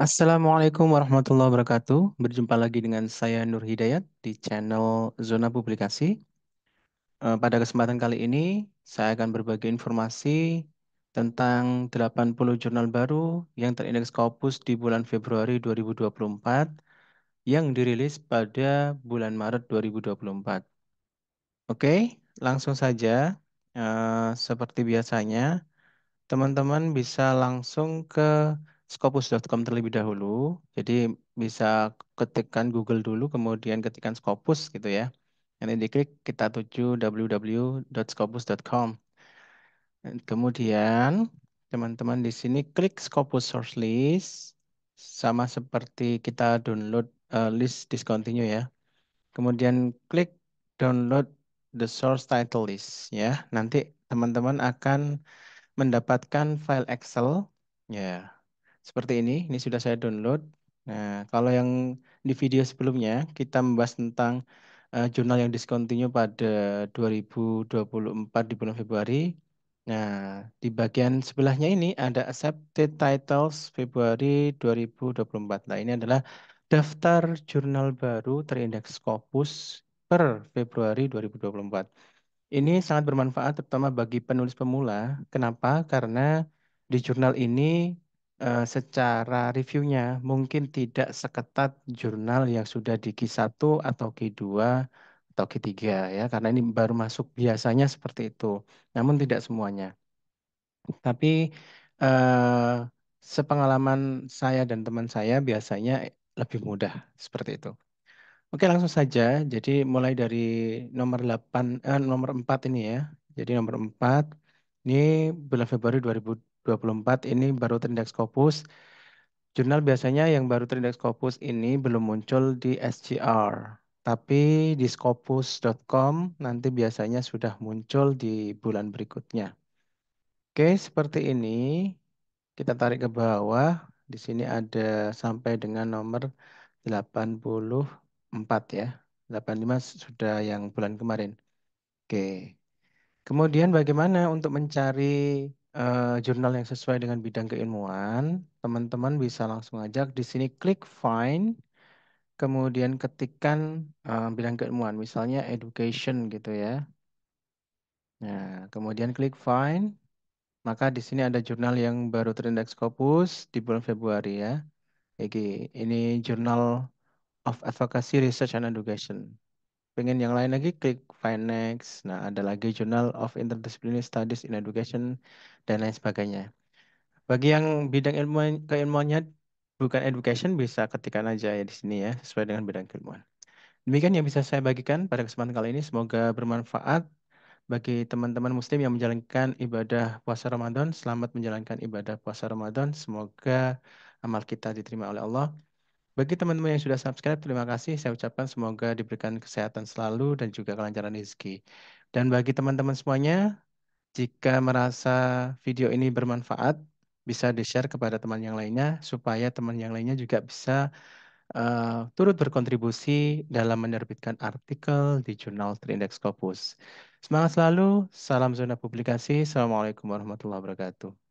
Assalamualaikum warahmatullahi wabarakatuh. Berjumpa lagi dengan saya Nur Hidayat di channel Zona Publikasi. Eh, pada kesempatan kali ini, saya akan berbagi informasi tentang 80 jurnal baru yang terindeks Scopus di bulan Februari 2024 yang dirilis pada bulan Maret 2024. Oke, langsung saja. Eh, seperti biasanya, teman-teman bisa langsung ke Scopus.com terlebih dahulu. Jadi bisa ketikkan Google dulu, kemudian ketikkan Scopus gitu ya. Nanti diklik kita tuju www.scopus.com. Kemudian teman-teman di sini klik Scopus Source List sama seperti kita download uh, list discontinue ya. Kemudian klik download the source title list ya. Nanti teman-teman akan mendapatkan file Excel ya seperti ini. Ini sudah saya download. Nah, kalau yang di video sebelumnya kita membahas tentang uh, jurnal yang discontinue pada 2024 di bulan Februari. Nah, di bagian sebelahnya ini ada accepted titles Februari 2024. Nah, ini adalah daftar jurnal baru terindeks Scopus per Februari 2024. Ini sangat bermanfaat terutama bagi penulis pemula. Kenapa? Karena di jurnal ini uh, secara reviewnya mungkin tidak seketat jurnal yang sudah di Q1 atau Q2 atau Q3 ya karena ini baru masuk biasanya seperti itu. Namun tidak semuanya. Tapi uh, sepengalaman saya dan teman saya biasanya lebih mudah seperti itu. Oke, langsung saja. Jadi mulai dari nomor 8 eh, nomor 4 ini ya. Jadi nomor 4 ini bulan Februari 2024 ini baru terindeks Scopus. Jurnal biasanya yang baru terindeks Scopus ini belum muncul di SGR. Tapi di scopus.com nanti biasanya sudah muncul di bulan berikutnya. Oke, seperti ini. Kita tarik ke bawah. Di sini ada sampai dengan nomor 84 ya. 85 sudah yang bulan kemarin. Oke. Kemudian bagaimana untuk mencari eh, jurnal yang sesuai dengan bidang keilmuan? Teman-teman bisa langsung ajak di sini klik find, kemudian ketikkan eh, bidang keilmuan, misalnya education gitu ya. Nah, kemudian klik find. Maka di sini ada jurnal yang baru terindeks Scopus di bulan Februari ya. Oke, ini jurnal of Advocacy Research and Education pengen yang lain lagi klik find next nah ada lagi Journal of Interdisciplinary Studies in Education dan lain sebagainya bagi yang bidang ilmu keilmuannya bukan education bisa ketikkan aja ya di sini ya sesuai dengan bidang keilmuan demikian yang bisa saya bagikan pada kesempatan kali ini semoga bermanfaat bagi teman-teman muslim yang menjalankan ibadah puasa Ramadan selamat menjalankan ibadah puasa Ramadan semoga amal kita diterima oleh Allah bagi teman-teman yang sudah subscribe, terima kasih. Saya ucapkan semoga diberikan kesehatan selalu dan juga kelancaran rezeki. Dan bagi teman-teman semuanya, jika merasa video ini bermanfaat, bisa di-share kepada teman yang lainnya, supaya teman yang lainnya juga bisa uh, turut berkontribusi dalam menerbitkan artikel di jurnal Terindex Scopus. Semangat selalu, salam zona publikasi, Assalamualaikum warahmatullahi wabarakatuh.